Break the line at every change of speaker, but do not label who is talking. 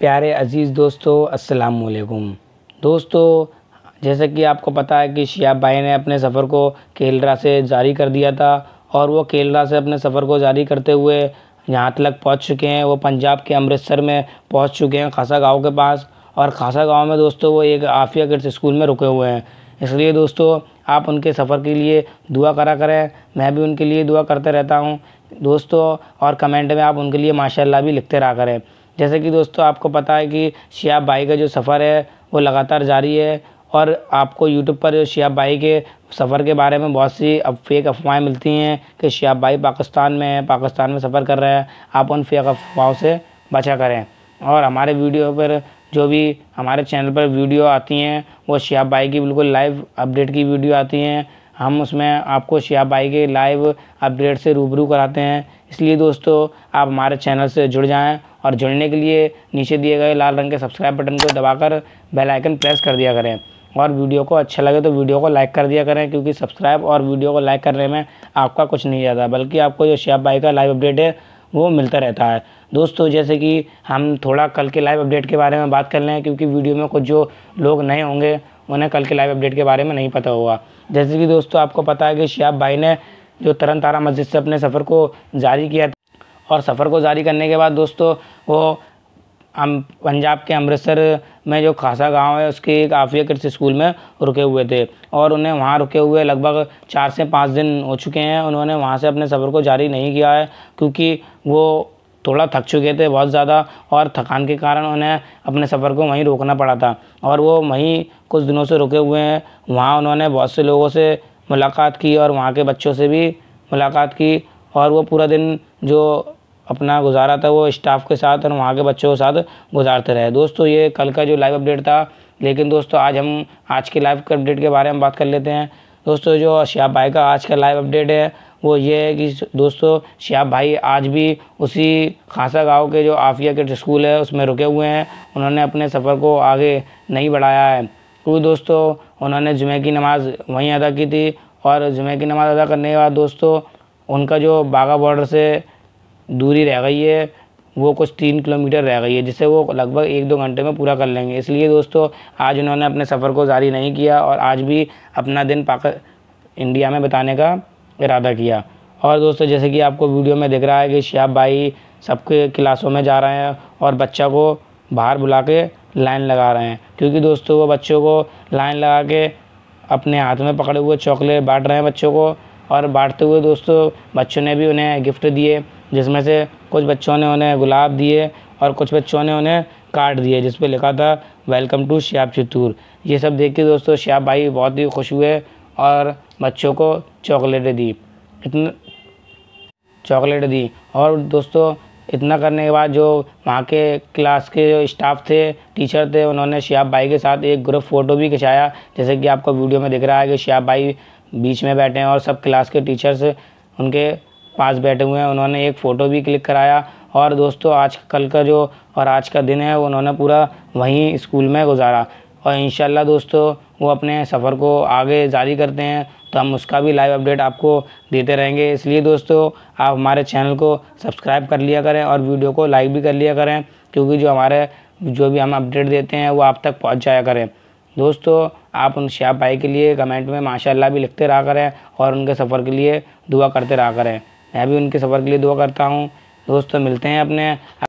प्यारे अज़ीज़ दोस्तों अस्सलाम वालेकुम दोस्तों जैसे कि आपको पता है कि शिया भाई ने अपने सफ़र को केलरा से जारी कर दिया था और वो केलरा से अपने सफ़र को जारी करते हुए यहाँ तक पहुँच चुके हैं वो पंजाब के अमृतसर में पहुँच चुके हैं खासा गाँव के पास और खासा गाँव में दोस्तों वो एक आफिया किड्स स्कूल में रुके हुए हैं इसलिए दोस्तों आप उनके सफ़र के लिए दुआ करा करें मैं भी उनके लिए दुआ करते रहता हूँ दोस्तों और कमेंट में आप उनके लिए माशाल्लाह भी लिखते रहा करें जैसे कि दोस्तों आपको पता है कि शिया भाई का जो सफ़र है वो लगातार जारी है और आपको यूट्यूब पर शिया भाई के सफ़र के बारे में बहुत सी अब फेक अफवाहें मिलती हैं कि शिया भाई पाकिस्तान में है पाकिस्तान में सफ़र कर रहे हैं आप उन फेक अफवाहों से बचा करें और हमारे वीडियो पर जो भी हमारे चैनल पर वीडियो आती हैं वो शिया भाई की बिल्कुल लाइव अपडेट की वीडियो आती हैं हम उसमें आपको शिया भाई के लाइव अपडेट से रूबरू कराते हैं इसलिए दोस्तों आप हमारे चैनल से जुड़ जाएँ और जुड़ने के लिए नीचे दिए गए लाल रंग के सब्सक्राइब बटन को दबाकर बेल आइकन प्रेस कर दिया करें और वीडियो को अच्छा लगे तो वीडियो को लाइक कर दिया करें क्योंकि सब्सक्राइब और वीडियो को लाइक करने में आपका कुछ नहीं जाता बल्कि आपको जो शेब भाई का लाइव अपडेट है वो मिलता रहता है दोस्तों जैसे कि हम थोड़ा कल के लाइव अपडेट के बारे में बात कर लें क्योंकि वीडियो में कुछ जो लोग नए होंगे उन्हें कल के लाइव अपडेट के बारे में नहीं पता होगा जैसे कि दोस्तों आपको पता है कि शिहाब भाई ने जो तरन तारा मस्जिद से अपने सफ़र को जारी किया और सफ़र को जारी करने के बाद दोस्तों वो हम पंजाब के अमृतसर में जो खासा गांव है उसके एक आफिया कृषि स्कूल में रुके हुए थे और उन्हें वहां रुके हुए लगभग चार से पाँच दिन हो चुके हैं उन्होंने वहां से अपने सफ़र को जारी नहीं किया है क्योंकि वो थोड़ा थक चुके थे बहुत ज़्यादा और थकान के कारण उन्हें अपने सफ़र को वहीं रोकना पड़ा था और वो वहीं कुछ दिनों से रुके हुए हैं वहाँ उन्होंने बहुत से लोगों से मुलाकात की और वहाँ के बच्चों से भी मुलाकात की और वो पूरा दिन जो अपना गुजारा था वो स्टाफ के साथ और वहाँ के बच्चों के साथ गुजारते रहे दोस्तों ये कल का जो लाइव अपडेट था लेकिन दोस्तों आज हम आज के लाइव अपडेट के बारे में बात कर लेते हैं दोस्तों जो श्याप भाई का आज का लाइव अपडेट है वो ये है कि दोस्तों श्याप भाई आज भी उसी खासा गांव के जो आफिया के स्कूल है उसमें रुके हुए हैं उन्होंने अपने सफ़र को आगे नहीं बढ़ाया है क्योंकि दोस्तों उन्होंने जुमे की नमाज़ वहीं अदा की थी और जुमे की नमाज़ अदा करने के बाद दोस्तों उनका जो बाघा बॉर्डर से दूरी रह गई है वो कुछ तीन किलोमीटर रह गई है जिसे वो लगभग एक दो घंटे में पूरा कर लेंगे इसलिए दोस्तों आज उन्होंने अपने सफ़र को जारी नहीं किया और आज भी अपना दिन पाक इंडिया में बताने का इरादा किया और दोस्तों जैसे कि आपको वीडियो में दिख रहा है कि शिहाब भाई सबके क्लासों में जा रहे हैं और बच्चा को बाहर बुला के लाइन लगा रहे हैं क्योंकि दोस्तों वो बच्चों को लाइन लगा के अपने हाथ में पकड़े हुए चॉकलेट बांट रहे हैं बच्चों को और बांटते हुए दोस्तों बच्चों ने भी उन्हें गिफ्ट दिए जिसमें से कुछ बच्चों ने उन्हें गुलाब दिए और कुछ बच्चों ने उन्हें कार्ड दिए जिस पर लिखा था वेलकम टू श्याप चितूर ये सब देख के दोस्तों श्याप भाई बहुत ही खुश हुए और बच्चों को चॉकलेटें दी इतना चॉकलेट दी और दोस्तों इतना करने के बाद जो वहाँ के क्लास के जो स्टाफ थे टीचर थे उन्होंने श्याप भाई के साथ एक ग्रुप फ़ोटो भी खिंचाया जैसे कि आपको वीडियो में दिख रहा है कि श्याप भाई बीच में बैठे हैं और सब क्लास के टीचर्स उनके पास बैठे हुए हैं उन्होंने एक फ़ोटो भी क्लिक कराया और दोस्तों आज कल का जो और आज का दिन है उन्होंने पूरा वहीं स्कूल में गुजारा और इन दोस्तों वो अपने सफ़र को आगे जारी करते हैं तो हम उसका भी लाइव अपडेट आपको देते रहेंगे इसलिए दोस्तों आप हमारे चैनल को सब्सक्राइब कर लिया करें और वीडियो को लाइक भी कर लिया करें क्योंकि जो हमारे जो भी हम अपडेट देते हैं वो आप तक पहुँच जाया करें दोस्तों आप उन श्याप भाई के लिए कमेंट में माशाल्लाह भी लिखते रहा करें और उनके सफ़र के लिए दुआ करते रहा करें मैं भी उनके सफ़र के लिए दुआ करता हूँ दोस्तों मिलते हैं अपने